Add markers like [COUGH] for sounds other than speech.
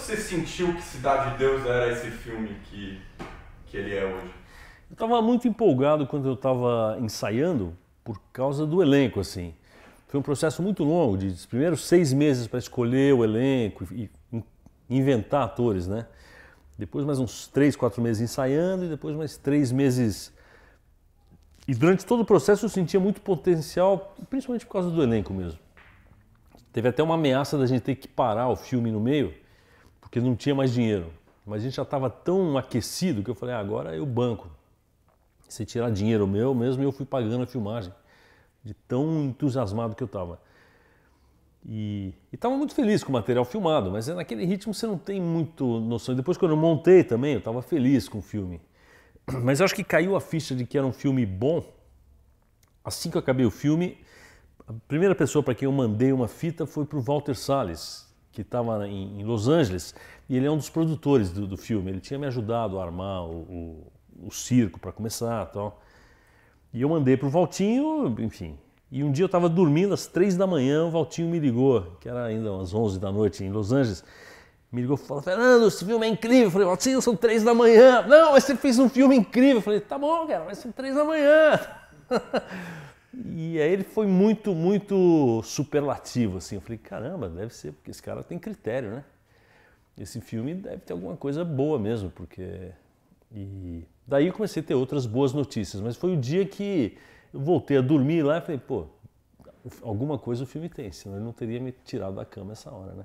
você sentiu que Cidade de Deus era esse filme que, que ele é hoje? Eu estava muito empolgado quando eu estava ensaiando por causa do elenco, assim. Foi um processo muito longo, de, primeiro primeiros seis meses para escolher o elenco e, e inventar atores, né? Depois mais uns três, quatro meses ensaiando e depois mais três meses... E durante todo o processo eu sentia muito potencial, principalmente por causa do elenco mesmo. Teve até uma ameaça da gente ter que parar o filme no meio, porque não tinha mais dinheiro. Mas a gente já estava tão aquecido que eu falei, ah, agora eu banco. Se tirar dinheiro meu mesmo, eu fui pagando a filmagem, de tão entusiasmado que eu estava. E estava muito feliz com o material filmado, mas é naquele ritmo você não tem muito noção. Depois, quando eu montei também, eu estava feliz com o filme. [CLEARS THROAT] Mas acho que caiu a ficha de que era um filme bom. Assim que eu acabei o filme, a primeira pessoa para quem eu mandei uma fita foi para o Walter Salles, que estava em, em, Los Angeles, e ele é um dos produtores do, do filme. Ele tinha me ajudado a armar o, o, o circo para começar e tal. E eu mandei para o Valtinho, enfim. E um dia eu estava dormindo, às três da manhã, o Valtinho me ligou, que era ainda umas onze da noite em Los Angeles. Me ligou e falou: Fernando, esse filme é incrível. Eu falei: Valtinho, são três da manhã. Não, mas você fez um filme incrível. Eu falei: tá bom, cara, mas são três da manhã. [LAUGHS] E aí ele foi muito, muito superlativo, assim. Eu falei, caramba, deve ser, porque esse cara tem critério, né? Esse filme deve ter alguma coisa boa mesmo, porque... E daí eu comecei a ter outras boas notícias, mas foi o dia que eu voltei a dormir lá e falei, pô, alguma coisa o filme tem, senão ele não teria me tirado da cama essa hora, né?